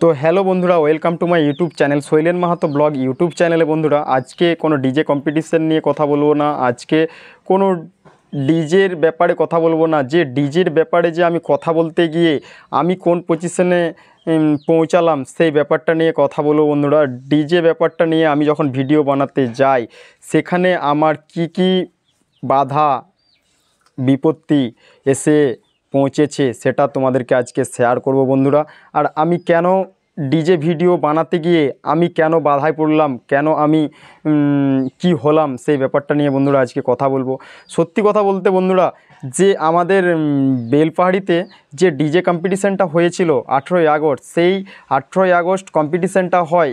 তো হ্যালো বন্ধুরা welcome to my YouTube channel Shailen Mahato vlog YouTube চ্যানেলে বন্ধুরা আজকে কোনো ডিজে কম্পিটিশান নিয়ে কথা বলবো না আজকে কোনো ডিজের ব্যাপারে কথা বলবো না যে ডিজের ব্যাপারে যে আমি কথা বলতে গিয়ে আমি কোন পজিশনে পৌঁছালাম সেই ব্যাপারটা নিয়ে কথা বলবো বন্ধুরা ডিজে ব্যাপারটা নিয়ে আমি যখন ভিডিও বানাতে যাই সেখানে আমার কি কি বাধা বিপত্তি এসে পৌঁছেছে সেটা তোমাদেরকে আজকে শেয়ার করব বন্ধুরা আর আমি কেন ডিজে ভিডিও বানাতে গিয়ে আমি কেন বাধায় পড়লাম কেন আমি কি হলাম সেই ব্যাপারটা নিয়ে বন্ধুরা আজকে কথা বলবো সত্যি কথা বলতে বন্ধুরা যে আমাদের বেলপাহাড়িতে যে ডিজে কম্পিটিশানটা হয়েছিল আঠেরোই আগস্ট সেই আঠেরোই আগস্ট কম্পিটিশানটা হয়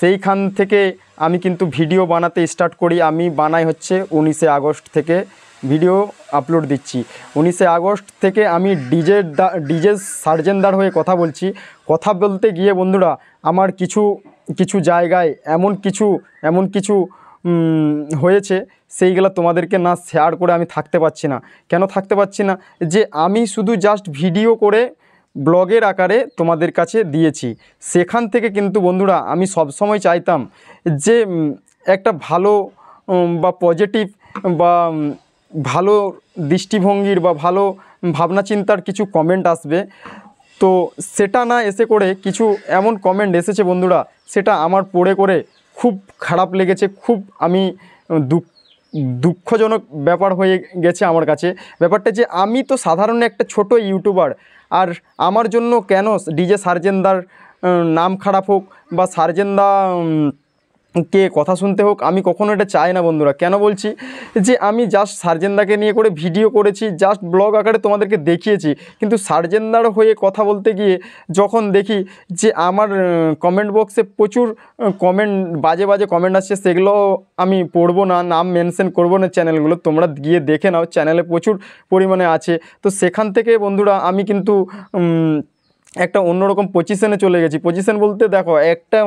সেইখান থেকে আমি কিন্তু ভিডিও বানাতে স্টার্ট করি আমি বানাই হচ্ছে উনিশে আগস্ট থেকে ভিডিও আপলোড দিচ্ছি উনিশে আগস্ট থেকে আমি ডিজে ডিজে সার্জেনদার হয়ে কথা বলছি কথা বলতে গিয়ে বন্ধুরা আমার কিছু কিছু জায়গায় এমন কিছু এমন কিছু হয়েছে সেইগুলো তোমাদেরকে না শেয়ার করে আমি থাকতে পারছি না কেন থাকতে পারছি না যে আমি শুধু জাস্ট ভিডিও করে ব্লগের আকারে তোমাদের কাছে দিয়েছি সেখান থেকে কিন্তু বন্ধুরা আমি সবসময় চাইতাম যে একটা ভালো বা পজিটিভ বা ভালো দৃষ্টিভঙ্গির বা ভালো ভাবনা চিন্তার কিছু কমেন্ট আসবে তো সেটা না এসে করে কিছু এমন কমেন্ট এসেছে বন্ধুরা সেটা আমার পড়ে করে খুব খারাপ লেগেছে খুব আমি দুঃখ দুঃখজনক ব্যাপার হয়ে গেছে আমার কাছে ব্যাপারটা যে আমি তো সাধারণ একটা ছোট ইউটিউবার আর আমার জন্য কেন ডিজে সার্জেন্দার নাম খারাপ হোক বা সার্জেন্দা কে কথা শুনতে হোক আমি কখনো এটা চাই না বন্ধুরা কেন বলছি যে আমি জাস্ট সার্জেন্দাকে নিয়ে করে ভিডিও করেছি জাস্ট ব্লগ আকারে তোমাদেরকে দেখিয়েছি কিন্তু সার্জেন্দার হয়ে কথা বলতে গিয়ে যখন দেখি যে আমার কমেন্ট বক্সে প্রচুর কমেন্ট বাজে বাজে কমেন্ট আসছে সেগুলো আমি পড়বো না নাম মেনশন করবো না চ্যানেলগুলো তোমরা গিয়ে দেখে নাও চ্যানেলে প্রচুর পরিমাণে আছে তো সেখান থেকে বন্ধুরা আমি কিন্তু একটা অন্যরকম পজিশনে চলে গেছি পজিশন বলতে দেখো একটা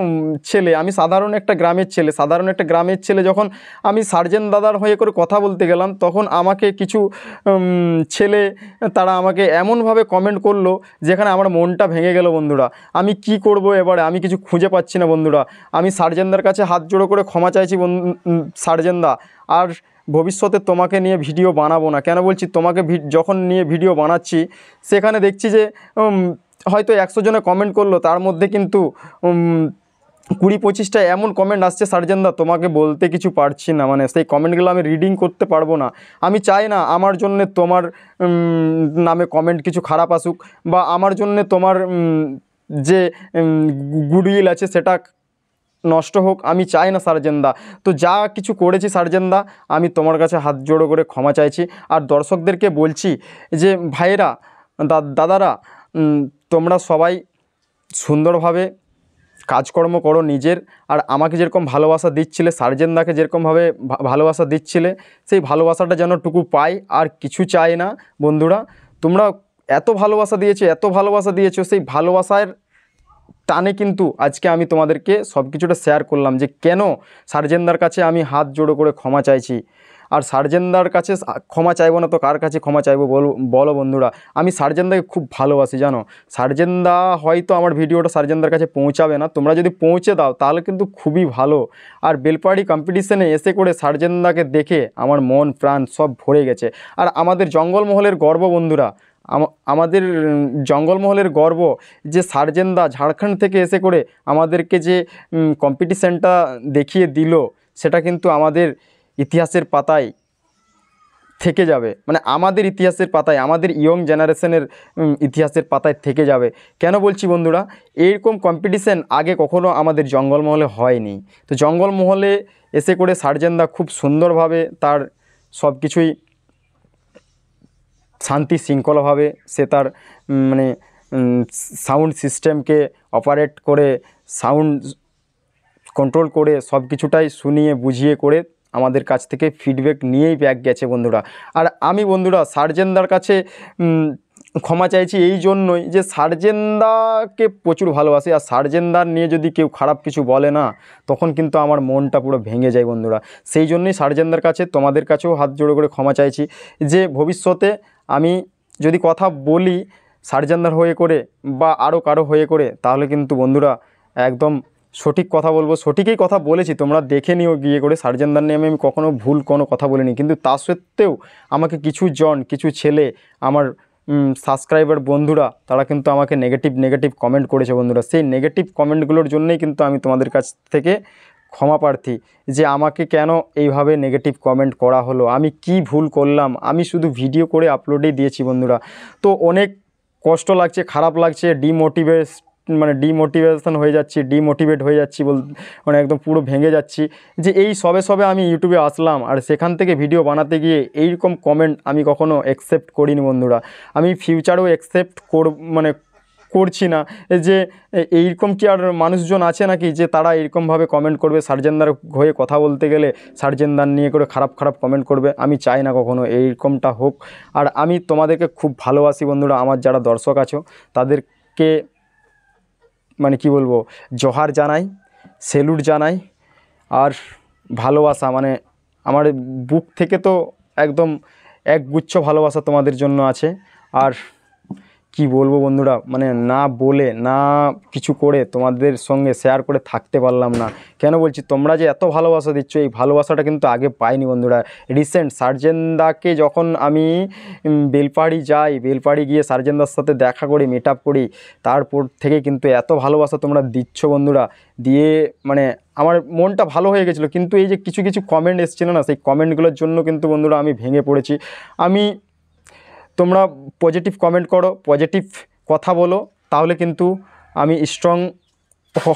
ছেলে আমি সাধারণ একটা গ্রামের ছেলে সাধারণ একটা গ্রামের ছেলে যখন আমি সার্জেন দাদার হয়ে করে কথা বলতে গেলাম তখন আমাকে কিছু ছেলে তারা আমাকে এমনভাবে কমেন্ট করলো যেখানে আমার মনটা ভেঙে গেল বন্ধুরা আমি কি করব এবারে আমি কিছু খুঁজে পাচ্ছি না বন্ধুরা আমি সার্জেনদার কাছে হাত জোড়ো করে ক্ষমা চাইছি সার্জেনদা আর ভবিষ্যতে তোমাকে নিয়ে ভিডিও বানাবো না কেন বলছি তোমাকে যখন নিয়ে ভিডিও বানাচ্ছি সেখানে দেখছি যে হয়তো একশো জনে কমেন্ট করলো তার মধ্যে কিন্তু কুড়ি পঁচিশটা এমন কমেন্ট আসছে সার্জেনদা তোমাকে বলতে কিছু পারছি না মানে সেই কমেন্টগুলো আমি রিডিং করতে পারবো না আমি চাই না আমার জন্যে তোমার নামে কমেন্ট কিছু খারাপ আসুক বা আমার জন্য তোমার যে গুডউইল আছে সেটা নষ্ট হোক আমি চাই না সার্জেনদা তো যা কিছু করেছি সার্জেনদা আমি তোমার কাছে হাত জোড়ো করে ক্ষমা চাইছি আর দর্শকদেরকে বলছি যে ভাইরা দাদারা তোমরা সবাই সুন্দরভাবে কাজকর্ম করো নিজের আর আমাকে যেরকম ভালোবাসা দিচ্ছিলে সার্জেনদাকে যেরকমভাবে ভালোবাসা দিচ্ছিলে সেই ভালোবাসাটা যেন টুকু পাই আর কিছু চাই না বন্ধুরা তোমরা এত ভালোবাসা দিয়েছো এত ভালোবাসা দিয়েছো সেই ভালোবাসার টানে কিন্তু আজকে আমি তোমাদেরকে সব কিছুটা শেয়ার করলাম যে কেন সার্জেনদার কাছে আমি হাত জোড়ো করে ক্ষমা চাইছি আর সার্জেনদার কাছে ক্ষমা চাইবো না তো কার কাছে ক্ষমা চাইবো বলো বলো বন্ধুরা আমি সার্জেনদাকে খুব ভালোবাসি জানো সার্জেনদা হয়তো আমার ভিডিওটা সার্জেনদার কাছে পৌঁছাবে না তোমরা যদি পৌঁছে দাও তাহলে কিন্তু খুবই ভালো আর বেলপাড়ি কম্পিটিশনে এসে করে সার্জেনদাকে দেখে আমার মন প্রাণ সব ভরে গেছে আর আমাদের জঙ্গলমহলের গর্ব বন্ধুরা আমাদের জঙ্গলমহলের গর্ব যে সার্জেনদা ঝাড়খণ্ড থেকে এসে করে আমাদেরকে যে কম্পিটিশানটা দেখিয়ে দিল সেটা কিন্তু আমাদের ইতিহাসের পাতায় থেকে যাবে মানে আমাদের ইতিহাসের পাতায় আমাদের ইয়ং জেনারেশনের ইতিহাসের পাতায় থেকে যাবে কেন বলছি বন্ধুরা এরকম কম্পিটিশান আগে কখনো আমাদের জঙ্গলমহলে হয়নি তো জঙ্গলমহলে এসে করে সার্জেনদা খুব সুন্দরভাবে তার সব কিছুই শান্তি শৃঙ্খলাভাবে সে তার মানে সাউন্ড সিস্টেমকে অপারেট করে সাউন্ড কন্ট্রোল করে সব কিছুটাই শুনিয়ে বুঝিয়ে করে আমাদের কাছ থেকে ফিডব্যাক নিয়েই ব্যাগ গেছে বন্ধুরা আর আমি বন্ধুরা সার্জেনদার কাছে ক্ষমা চাইছি এই জন্যই যে সার্জেনদাকে প্রচুর ভালোবাসি আর সার্জেনদার নিয়ে যদি কেউ খারাপ কিছু বলে না তখন কিন্তু আমার মনটা পুরো ভেঙে যায় বন্ধুরা সেই জন্যই সার্জেনদার কাছে তোমাদের কাছেও হাত জোড়ো করে ক্ষমা চাইছি যে ভবিষ্যতে আমি যদি কথা বলি সার্জেনদার হয়ে করে বা আরও কারো হয়ে করে তাহলে কিন্তু বন্ধুরা একদম সঠিক কথা বলবো সঠিকই কথা বলেছি তোমরা দেখে নিও গিয়ে করে সার্জেনদার নিয়ে আমি কখনো ভুল কোনো কথা বলিনি কিন্তু তা সত্ত্বেও আমাকে কিছু জন কিছু ছেলে আমার সাবস্ক্রাইবার বন্ধুরা তারা কিন্তু আমাকে নেগেটিভ নেগেটিভ কমেন্ট করেছে বন্ধুরা সেই নেগেটিভ কমেন্টগুলোর জন্যই কিন্তু আমি তোমাদের কাছ থেকে ক্ষমা প্রার্থী যে আমাকে কেন এইভাবে নেগেটিভ কমেন্ট করা হলো আমি কি ভুল করলাম আমি শুধু ভিডিও করে আপলোডই দিয়েছি বন্ধুরা তো অনেক কষ্ট লাগছে খারাপ লাগছে ডিমোটিভেট মানে ডিমোটিভেশন হয়ে যাচ্ছি ডিমোটিভেট হয়ে যাচ্ছি বল মানে একদম পুরো ভেঙে যাচ্ছি যে এই সবে সবে আমি ইউটিউবে আসলাম আর সেখান থেকে ভিডিও বানাতে গিয়ে এইরকম কমেন্ট আমি কখনো অ্যাকসেপ্ট করিনি বন্ধুরা আমি ফিউচারেও অ্যাকসেপ্ট কর মানে করছি না যে এইরকম কি আর মানুষজন আছে নাকি যে তারা এরকমভাবে কমেন্ট করবে সার্জেনদার হয়ে কথা বলতে গেলে সার্জেনদার নিয়ে করে খারাপ খারাপ কমেন্ট করবে আমি চাই না কখনো এইরকমটা হোক আর আমি তোমাদেরকে খুব ভালোবাসি বন্ধুরা আমার যারা দর্শক আছো তাদেরকে মানে কি বলবো জহার জানাই সেলুট জানাই আর ভালোবাসা মানে আমার বুক থেকে তো একদম একগুচ্ছ ভালোবাসা তোমাদের জন্য আছে আর কি বলবো বন্ধুরা মানে না বলে না কিছু করে তোমাদের সঙ্গে শেয়ার করে থাকতে পারলাম না কেন বলছি তোমরা যে এত ভালোবাসা দিচ্ছ এই ভালোবাসাটা কিন্তু আগে পাইনি বন্ধুরা রিসেন্ট সার্জেন্দাকে যখন আমি বেলপাহাড়ি যাই বেলপাহাড়ি গিয়ে সার্জেন্দার সাথে দেখা করি মিট আপ করি তারপর থেকে কিন্তু এত ভালোবাসা তোমরা দিচ্ছ বন্ধুরা দিয়ে মানে আমার মনটা ভালো হয়ে গেছিলো কিন্তু এই যে কিছু কিছু কমেন্ট এসেছিলো না সেই কমেন্টগুলোর জন্য কিন্তু বন্ধুরা আমি ভেঙে পড়েছি আমি তোমরা পজিটিভ কমেন্ট করো পজিটিভ কথা বলো তাহলে কিন্তু আমি স্ট্রং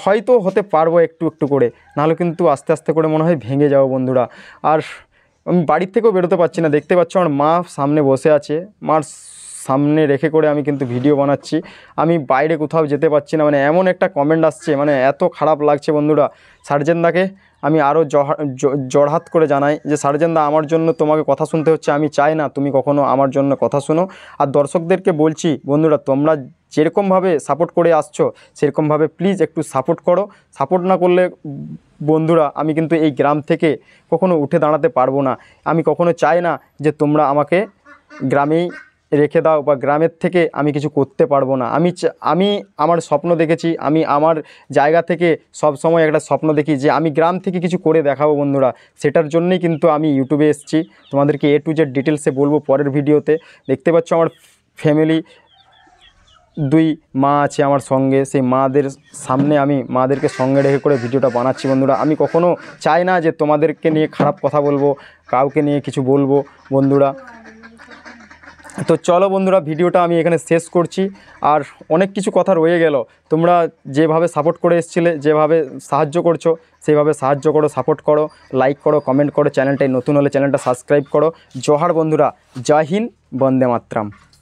হয়তো হতে পারবো একটু একটু করে নাহলে কিন্তু আস্তে আস্তে করে মনে হয় ভেঙে যাবো বন্ধুরা আর আমি বাড়ির থেকেও বেরোতে পারছি না দেখতে পাচ্ছ আমার মা সামনে বসে আছে মার সামনে রেখে করে আমি কিন্তু ভিডিও বানাচ্ছি আমি বাইরে কোথাও যেতে পারছি না মানে এমন একটা কমেন্ট আসছে মানে এত খারাপ লাগছে বন্ধুরা সার্জেনদাকে আমি আরও জড়হাত করে জানাই যে সার্জেনদা আমার জন্য তোমাকে কথা শুনতে হচ্ছে আমি চাই না তুমি কখনো আমার জন্য কথা শোনো আর দর্শকদেরকে বলছি বন্ধুরা তোমরা যেরকমভাবে সাপোর্ট করে আসছো সেরকমভাবে প্লিজ একটু সাপোর্ট করো সাপোর্ট না করলে বন্ধুরা আমি কিন্তু এই গ্রাম থেকে কখনো উঠে দাঁড়াতে পারবো না আমি কখনো চাই না যে তোমরা আমাকে গ্রামেই রেখে দাও বা গ্রামের থেকে আমি কিছু করতে পারবো না আমি আমি আমার স্বপ্ন দেখেছি আমি আমার জায়গা থেকে সব সময় একটা স্বপ্ন দেখি যে আমি গ্রাম থেকে কিছু করে দেখাবো বন্ধুরা সেটার জন্যই কিন্তু আমি ইউটিউবে এসেছি তোমাদেরকে এ টু জেড ডিটেলসে বলবো পরের ভিডিওতে দেখতে পাচ্ছ আমার ফ্যামিলি দুই মা আছে আমার সঙ্গে সেই মাদের সামনে আমি মাদেরকে সঙ্গে রেখে করে ভিডিওটা বানাচ্ছি বন্ধুরা আমি কখনও চাই না যে তোমাদেরকে নিয়ে খারাপ কথা বলবো কাউকে নিয়ে কিছু বলবো বন্ধুরা তো চলো বন্ধুরা ভিডিওটা আমি এখানে শেষ করছি আর অনেক কিছু কথা রয়ে গেল তোমরা যেভাবে সাপোর্ট করে এসছিলে যেভাবে সাহায্য করছো সেভাবে সাহায্য করো সাপোর্ট করো লাইক করো কমেন্ট করো চ্যানেলটাই নতুন হলে চ্যানেলটা সাবস্ক্রাইব করো জহার বন্ধুরা জয় হিন্দ বন্দে মাতরাম